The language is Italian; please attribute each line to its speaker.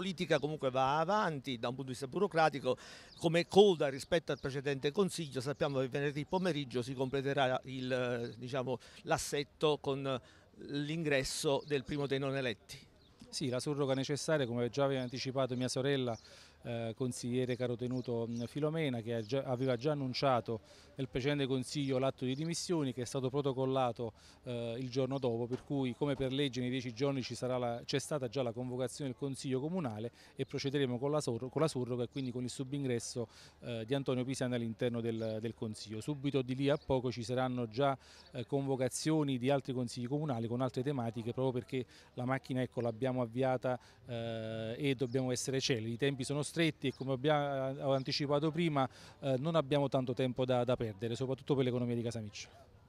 Speaker 1: politica comunque va avanti da un punto di vista burocratico, come coda rispetto al precedente Consiglio sappiamo che venerdì pomeriggio si completerà diciamo, l'assetto diciamo, con l'ingresso del primo dei non eletti. Sì, la surroga
Speaker 2: necessaria, come già aveva anticipato mia sorella, eh, consigliere carotenuto mm, Filomena che aveva già annunciato nel precedente consiglio l'atto di dimissioni che è stato protocollato eh, il giorno dopo per cui come per legge nei dieci giorni c'è stata già la convocazione del consiglio comunale e procederemo con la, sor, con la surroga e quindi con il subingresso eh, di Antonio Pisani all'interno del, del, consiglio. Subito di lì a poco ci saranno già eh, convocazioni di altri consigli comunali con altre tematiche proprio perché la macchina ecco, l'abbiamo avviata eh, e dobbiamo essere celeri, i tempi sono stretti e come abbiamo, eh, ho anticipato prima eh, non abbiamo tanto tempo da, da perdere, soprattutto per l'economia di Casamiccio.